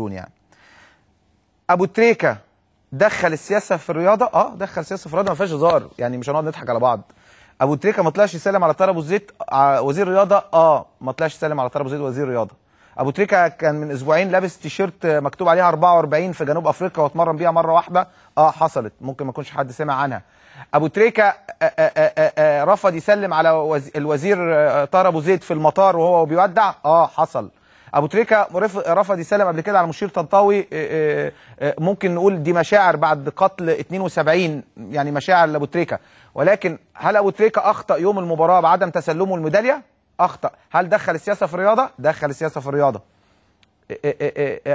يعني ابو تريكه دخل السياسه في الرياضه اه دخل السياسه في الرياضه ما فيهاش هزار يعني مش هنقعد نضحك على بعض ابو تريكه ما طلعش يسلم على طرب الزيت وزير رياضه اه ما طلعش يسلم على طرب الزيت وزير رياضه ابو تريكه كان من اسبوعين لابس تيشيرت مكتوب عليها 44 في جنوب افريقيا واتمرن بيها مره واحده اه حصلت ممكن ما يكونش حد سمع عنها ابو تريكه آه، آه، آه، رفض يسلم على الوزير طارق ابو زيد في المطار وهو بيودع اه حصل ابو تريكه رفض يسلم قبل كده على مشير طنطاوي آه، آه، آه، ممكن نقول دي مشاعر بعد قتل 72 يعني مشاعر لابو تريكه ولكن هل ابو تريكه اخطا يوم المباراه بعدم تسلمه الميداليه اخطا هل دخل السياسه في الرياضه دخل السياسه في الرياضه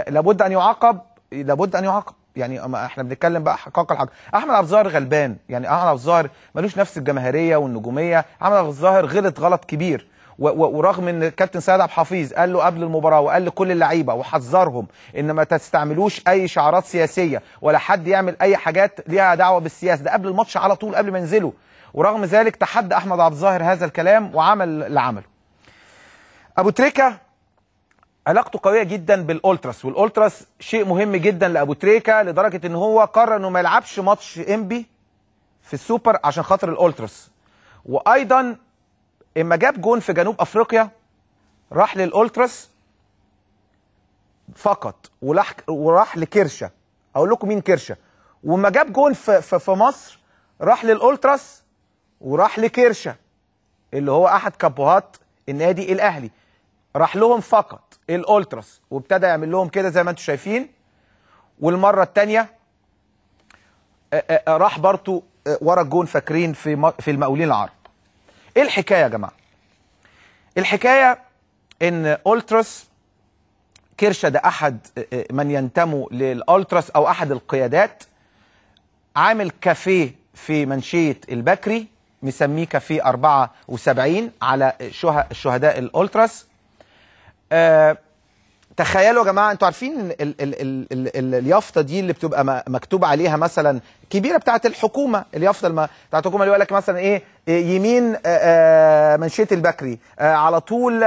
لابد ان يعاقب لابد ان يعاقب يعني احنا بنتكلم بقى حقاق الحق احمد عبد الظاهر غلبان يعني احمد عبد الظاهر ملوش نفس الجماهيريه والنجوميه احمد عبد الظاهر غلط غلط كبير ورغم ان كابتن سيد عبد الحفيظ قال له قبل المباراه وقال لكل اللعيبه وحذرهم ان ما تستعملوش اي شعارات سياسيه ولا حد يعمل اي حاجات ليها دعوه بالسياسه ده قبل الماتش على طول قبل ما ينزلوا ورغم ذلك تحدى احمد عبد الظاهر هذا الكلام وعمل اللي عمله. ابو تريكه علاقته قويه جدا بالالتراس والالتراس شيء مهم جدا لابو تريكه لدرجه ان هو قرر انه ما يلعبش ماتش انبي في السوبر عشان خاطر الالتراس وايضا اما جاب جون في جنوب افريقيا راح للالتراس فقط ولح وراح لكرشه اقول لكم مين كرشه وما جاب جون في, في, في مصر راح للالتراس وراح لكرشه اللي هو احد كابوهات النادي الاهلي راح لهم فقط الالتراس وابتدى يعمل لهم كده زي ما انتم شايفين والمره الثانيه راح برضه ورا الجون فاكرين في في المقاولين العرب ايه الحكايه يا جماعه الحكايه ان التراس كرشة ده احد آه، آه، من ينتموا للالتراس او احد القيادات عامل كافيه في منشيه البكري مسميه كافيه 74 على شهداء الالتراس آه تخيلوا يا جماعه انتوا عارفين اليافطه دي اللي بتبقى مكتوب عليها مثلا كبيره بتاعه الحكومه اليافطه الم... بتاعه الحكومه اللي يقول لك مثلا ايه, إيه، يمين منشيه البكري على طول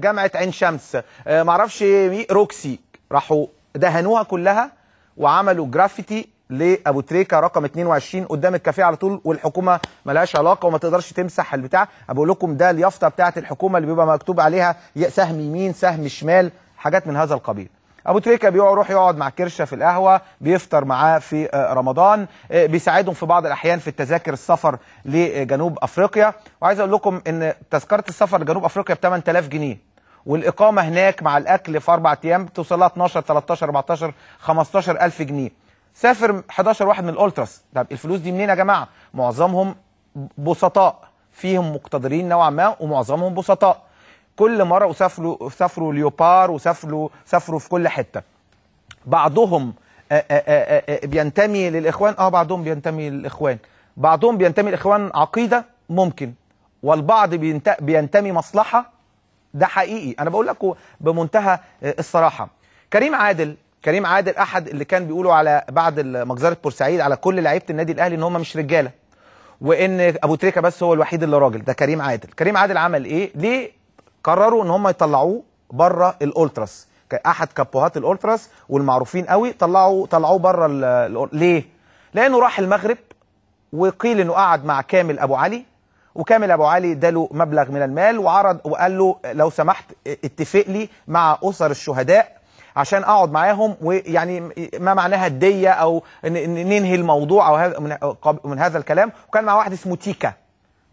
جامعه عين شمس معرفش روكسي راحوا دهنوها كلها وعملوا جرافيتي لابو تريكه رقم 22 قدام الكافيه على طول والحكومه ملهاش علاقه وما تقدرش تمسح البتاع بقول لكم ده اليافطه بتاعه الحكومه اللي بيبقى مكتوب عليها سهم يمين سهم شمال حاجات من هذا القبيل ابو تريكه بيروح يقعد مع كرشه في القهوه بيفطر معاه في آه، رمضان آه، بيساعدهم في بعض الاحيان في التذاكر السفر لجنوب افريقيا وعايز اقول لكم ان تذكره السفر لجنوب افريقيا ب 8000 جنيه والاقامه هناك مع الاكل في اربع ايام بتوصلها 12 13 14 15000 جنيه سافر 11 واحد من الالتراس طب الفلوس دي منين يا جماعه معظمهم بسطاء فيهم مقتدرين نوعا ما ومعظمهم بسطاء كل مره وسافروا سافروا ليوبار وسافروا سافروا في كل حته بعضهم آه، آه، آه، بينتمي للاخوان اه بعضهم بينتمي للاخوان بعضهم بينتمي للاخوان عقيده ممكن والبعض بينتمي مصلحه ده حقيقي انا بقول لكم بمنتهى الصراحه كريم عادل كريم عادل احد اللي كان بيقولوا على بعد مجزره بورسعيد على كل لعيبه النادي الاهلي ان هم مش رجاله وان ابو تريكه بس هو الوحيد اللي راجل ده كريم عادل كريم عادل عمل ايه ليه قرروا ان هم يطلعوه بره الالتراس احد كابوهات الالتراس والمعروفين قوي طلعوا طلعوه بره ليه لانه راح المغرب وقيل انه قعد مع كامل ابو علي وكامل ابو علي اداله مبلغ من المال وعرض وقال له لو سمحت اتفق لي مع اسر الشهداء عشان اقعد معاهم ويعني ما معناها الديه او ننهي الموضوع او من هذا الكلام وكان مع واحد اسمه تيكا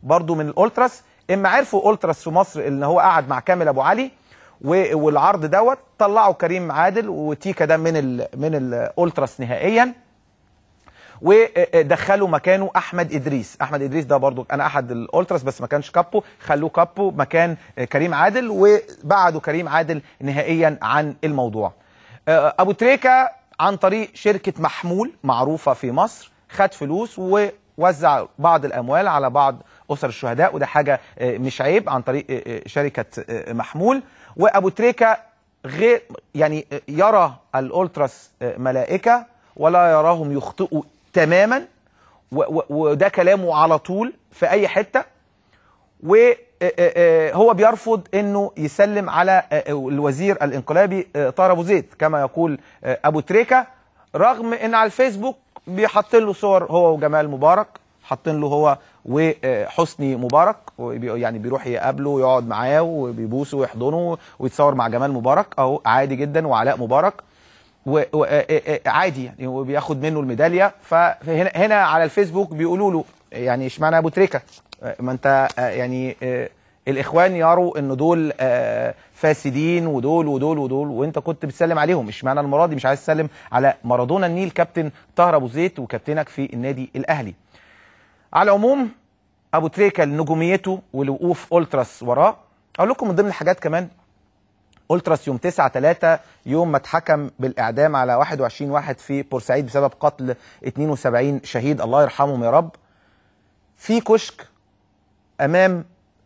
برضه من الالتراس اما عرفوا اولتراس في مصر ان هو قعد مع كامل ابو علي والعرض دوت طلعوا كريم عادل وتيكا ده من الـ من الاولتراس نهائيا ودخلوا مكانه احمد ادريس احمد ادريس ده برضو انا احد الاولتراس بس ما كانش كابو خلوه كابو مكان كريم عادل وبعدوا كريم عادل نهائيا عن الموضوع آه، ابو تريكه عن طريق شركه محمول معروفه في مصر خد فلوس ووزع بعض الاموال على بعض اسر الشهداء وده حاجه آه، مش عيب عن طريق آه، آه، شركه محمول وابو تريكه غير يعني يرى الالتراس ملائكه ولا يراهم يخطئوا تماما وده كلامه على طول في اي حته وهو بيرفض انه يسلم على الوزير الانقلابي طاهر ابو زيد كما يقول ابو تريكه رغم ان على الفيسبوك بيحط له صور هو وجمال مبارك حاطين له هو وحسني مبارك يعني بيروح يقابله ويقعد معاه وبيبوسه ويحضنه ويتصور مع جمال مبارك اهو عادي جدا وعلاء مبارك وعادي يعني وبياخد منه الميداليه فهنا هنا على الفيسبوك بيقولوا له يعني اشمعنى ابو تريكه ما انت يعني الاخوان يروا ان دول فاسدين ودول ودول ودول وانت كنت بتسلم عليهم اشمعنى المره دي مش عايز تسلم على مارادونا النيل كابتن طاهر ابو زيد وكابتنك في النادي الاهلي على العموم ابو تريكه لنجوميته ولوقوف التراس وراه اقول لكم من ضمن الحاجات كمان التراس يوم 9 3 يوم ما اتحكم بالاعدام على 21 واحد في بورسعيد بسبب قتل 72 شهيد الله يرحمهم يا رب في كشك امام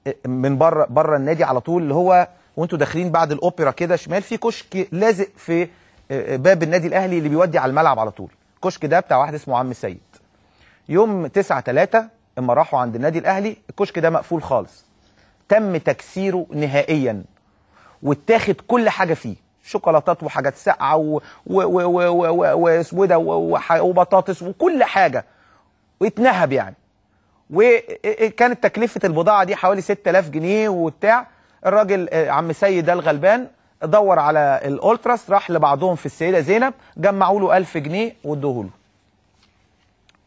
آه، من بره بره النادي على طول اللي هو وانتوا داخلين بعد الاوبرا كده شمال في كشك لازق في آه، آه، باب النادي الاهلي اللي بيودي على الملعب على طول الكشك ده بتاع واحد اسمه عم سيد يوم 9 3 اما راحوا عند النادي الاهلي الكشك ده مقفول خالص تم تكسيره نهائيا واتاخد كل حاجه فيه شوكولاتات وحاجات ساقعه واسمه ده وبطاطس وكل حاجه واتنهب يعني وكانت آه، آه، تكلفه البضاعه دي حوالي 6000 جنيه وبتاع الراجل آه، عم سيد ده الغلبان دور على الالتراس راح لبعضهم في السيده زينب جمعوا له 1000 جنيه وادوه له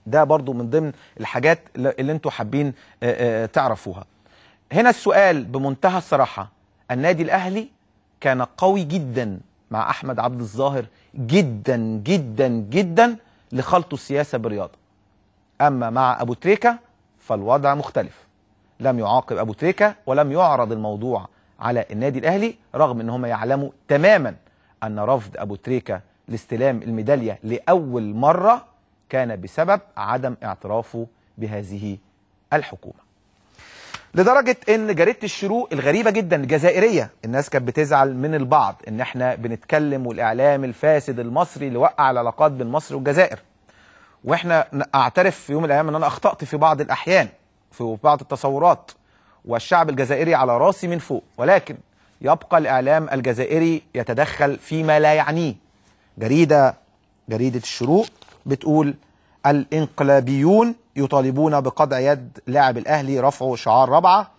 ده برضو من ضمن الحاجات اللي انتوا حابين تعرفوها هنا السؤال بمنتهى الصراحة النادي الأهلي كان قوي جدا مع أحمد عبد الظاهر جدا جدا جدا لخلطه السياسة بالرياضة أما مع أبو تريكة فالوضع مختلف لم يعاقب أبو تريكة ولم يعرض الموضوع على النادي الأهلي رغم أن هم يعلموا تماما أن رفض أبو تريكة لاستلام الميدالية لأول مرة كان بسبب عدم اعترافه بهذه الحكومة لدرجة ان جريدة الشروق الغريبة جدا الجزائرية الناس كانت بتزعل من البعض ان احنا بنتكلم والاعلام الفاسد المصري اللي وقع العلاقات بين مصر والجزائر واحنا اعترف في يوم من الايام ان انا اخطأت في بعض الاحيان في بعض التصورات والشعب الجزائري على راسي من فوق ولكن يبقى الاعلام الجزائري يتدخل فيما لا يعنيه جريدة جريدة الشروق بتقول الانقلابيون يطالبون بقطع يد لاعب الاهلي رفعه شعار رابعه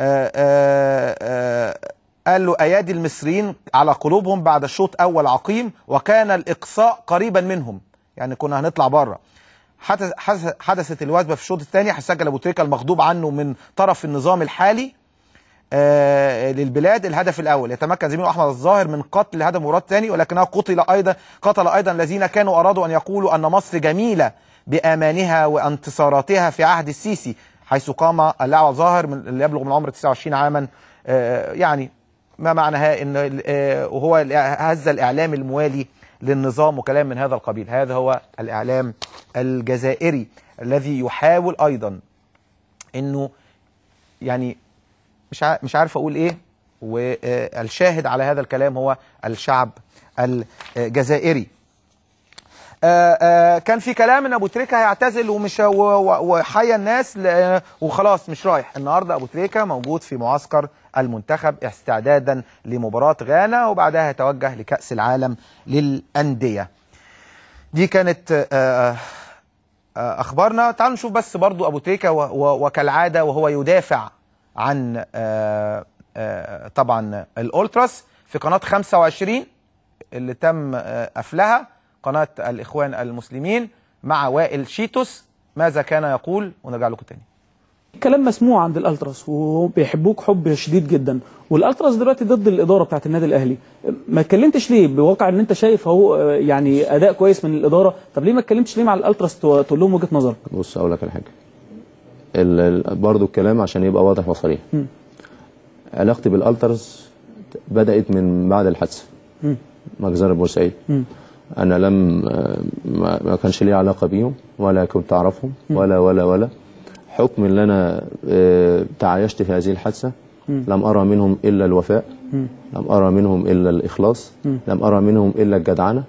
آه، آه، آه، قال له ايادي المصريين على قلوبهم بعد الشوط اول عقيم وكان الاقصاء قريبا منهم يعني كنا هنطلع بره حدث حدثت الوثبه في الشوط الثاني هسجل ابو تريكه المغضوب عنه من طرف النظام الحالي آه، للبلاد الهدف الاول يتمكن زميله احمد الظاهر من قتل هذا مراد ثاني ولكنه قتل ايضا قتل ايضا الذين كانوا ارادوا ان يقولوا ان مصر جميله بامانها وانتصاراتها في عهد السيسي حيث قام اللاعب الظاهر من اللي يبلغ من عمر 29 عاما آه، يعني ما معناها ان وهو آه، هز الاعلام الموالي للنظام وكلام من هذا القبيل هذا هو الاعلام الجزائري الذي يحاول ايضا انه يعني مش مش عارف اقول ايه والشاهد آه، على هذا الكلام هو الشعب الجزائري آه، آه، كان في كلام ان ابو تريكه هيعتزل ومش وحيا الناس وخلاص مش رايح النهارده ابو تريكه موجود في معسكر المنتخب استعدادا لمباراه غانا وبعدها هيتوجه لكاس العالم للانديه دي كانت اخبارنا تعالوا نشوف بس برضو ابو تريكه وكالعاده وهو يدافع عن آه، آه، طبعا الالتراس في قناه 25 اللي تم آه، قفلها قناه الاخوان المسلمين مع وائل شيتوس ماذا كان يقول ونرجع لكم تاني كلام مسموع عند الالتراس وبيحبوك حب شديد جدا والالتراس دلوقتي ضد الاداره بتاعت النادي الاهلي ما اتكلمتش ليه بواقع ان انت شايف اهو يعني اداء كويس من الاداره طب ليه ما اتكلمتش ليه مع الالتراس تقول لهم وجهه نظرك بص اقول لك على حاجه برضو الكلام عشان يبقى واضح وصريح علاقتي بالالترز بدات من بعد الحادثه مجزره بورسعيد انا لم ما كانش لي علاقه بيهم ولا كنت اعرفهم ولا ولا ولا حكم ان انا آه، تعايشت في هذه الحادثه لم ارى منهم الا الوفاء لم ارى منهم الا الاخلاص لم ارى منهم الا الجدعنه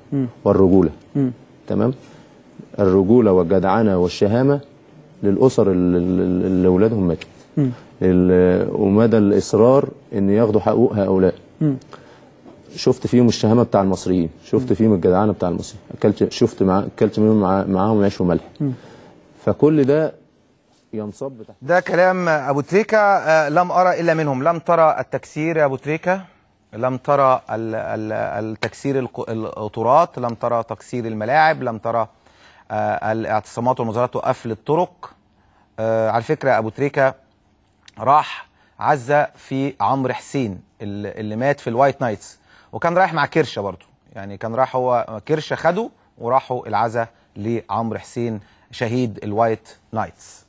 والرجوله تمام الرجوله والجدعنه والشهامه للأسر اللي أولادهم ماتت ومدى الإصرار إن ياخدوا حقوق هؤلاء شفت فيهم الشهامة بتاع المصريين شفت فيهم الجدعانة بتاع المصريين أكلت شفت مع أكلت منهم مع... معاهم عيش وملح فكل ده ينصب تحت ده كلام أبو تريكة آه، لم أرى إلا منهم لم ترى التكسير يا أبو تريكة لم ترى التكسير القطورات لم ترى تكسير الملاعب لم ترى آه، الاعتصامات والمظاهرات وقفل الطرق آه على فكره ابو تريكه راح عزه في عمرو حسين اللي مات في الوايت نايتس وكان رايح مع كرشه برضه يعني كان راح هو كرشه خده وراحوا العزة لعمرو حسين شهيد الوايت نايتس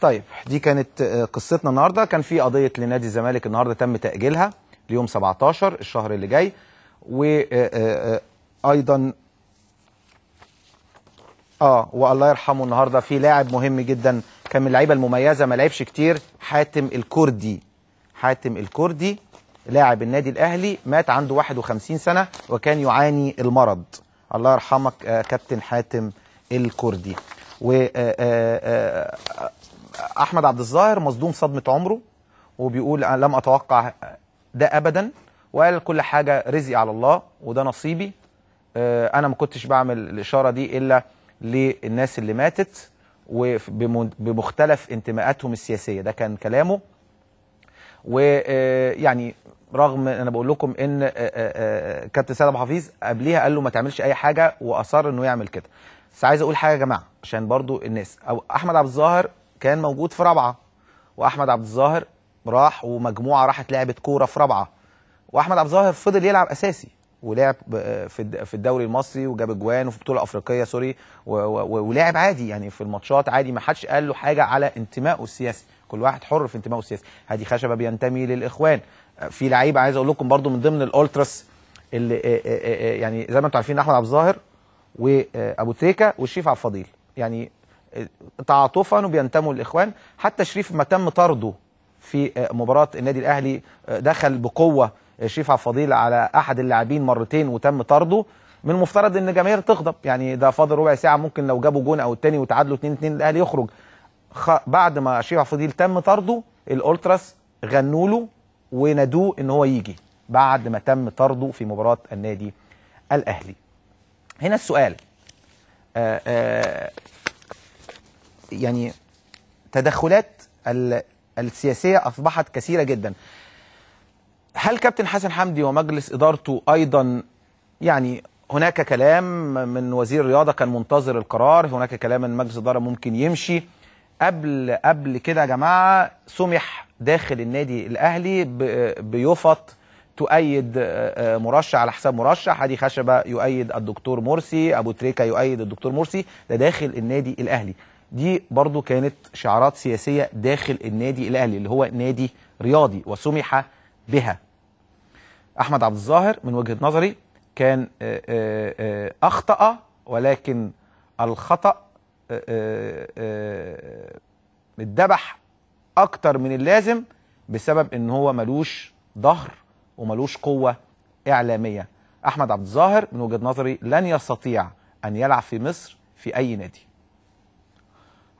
طيب دي كانت آه، قصتنا النهارده كان في قضيه لنادي الزمالك النهارده تم تاجيلها ليوم 17 الشهر اللي جاي وايضا آه، آه، اه والله يرحمه النهارده في لاعب مهم جدا كان من اللعيبه المميزه ما لعبش كتير حاتم الكردي حاتم الكردي لاعب النادي الاهلي مات عنده 51 سنه وكان يعاني المرض الله يرحمك آه كابتن حاتم الكردي و آه، آه، آه، احمد عبد الظاهر مصدوم صدمه عمره وبيقول أنا لم اتوقع ده ابدا وقال كل حاجه رزقي على الله وده نصيبي انا ما كنتش بعمل الاشاره دي الا للناس اللي ماتت وبمختلف انتماءاتهم السياسيه ده كان كلامه ويعني آه، رغم انا بقول لكم ان آه، آه، كابتن سيد ابو حفيظ قبليها قال له ما تعملش اي حاجه واصر انه يعمل كده بس عايز اقول حاجه يا جماعه عشان برضو الناس أو احمد عبد الظاهر كان موجود في رابعه واحمد عبد الظاهر راح ومجموعه راحت لعبت كوره في رابعه واحمد عبد الظاهر فضل يلعب اساسي ولعب في الدوري المصري وجاب اجوان وفي بطوله افريقيه سوري ولعب عادي يعني في الماتشات عادي ما حدش قال له حاجه على انتمائه السياسي كل واحد حر في انتمائه السياسي هادي خشبه بينتمي للاخوان في لعيب عايز اقول لكم برده من ضمن الالتراس اللي يعني زي ما انتم عارفين احمد عبد الظاهر وابو تريكه والشريف عبد الفضيل يعني تعاطفا وبينتموا للاخوان حتى شريف ما تم طرده في مباراه النادي الاهلي دخل بقوه شريف عبد الفضيل على احد اللاعبين مرتين وتم طرده من المفترض ان جماهير تغضب يعني ده فاضل ربع ساعه ممكن لو جابوا جون او الثاني وتعادلوا 2 2 الاهلي يخرج خ... بعد ما شريف عبد الفضيل تم طرده الالتراس غنوا له ونادوه ان هو يجي بعد ما تم طرده في مباراه النادي الاهلي هنا السؤال آآ آه، آآ آه، يعني تدخلات السياسيه اصبحت كثيره جدا هل كابتن حسن حمدي ومجلس إدارته أيضا يعني هناك كلام من وزير الرياضة كان منتظر القرار هناك كلام ان مجلس إدارة ممكن يمشي قبل قبل كده يا جماعة سمح داخل النادي الأهلي بيفط تؤيد آه، آه، مرشح على حساب مرشح هادي خشبه يؤيد الدكتور مرسي ابو تريكه يؤيد الدكتور مرسي ده داخل النادي الاهلي دي برضو كانت شعارات سياسيه داخل النادي الاهلي اللي هو نادي رياضي وسمح بها احمد عبد الظاهر من وجهه نظري كان آه، آه، آه، اخطا ولكن الخطا اتذبح اكتر من اللازم بسبب ان هو ملوش ظهر وملوش قوه اعلاميه احمد عبد الظاهر من وجهه نظري لن يستطيع ان يلعب في مصر في اي نادي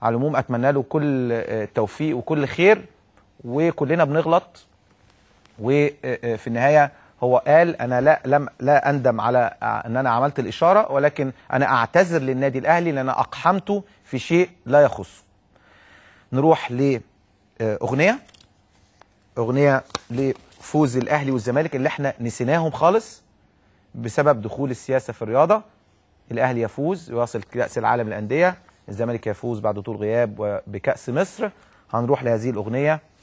على العموم اتمنى له كل التوفيق وكل خير وكلنا بنغلط وفي النهايه هو قال انا لا لم لا اندم على ان انا عملت الاشاره ولكن انا اعتذر للنادي الاهلي لان انا اقحمته في شيء لا يخصه. نروح لاغنيه اغنيه لفوز الاهلي والزمالك اللي احنا نسيناهم خالص بسبب دخول السياسه في الرياضه. الاهلي يفوز يواصل كاس العالم للانديه، الزمالك يفوز بعد طول غياب بكاس مصر. هنروح لهذه الاغنيه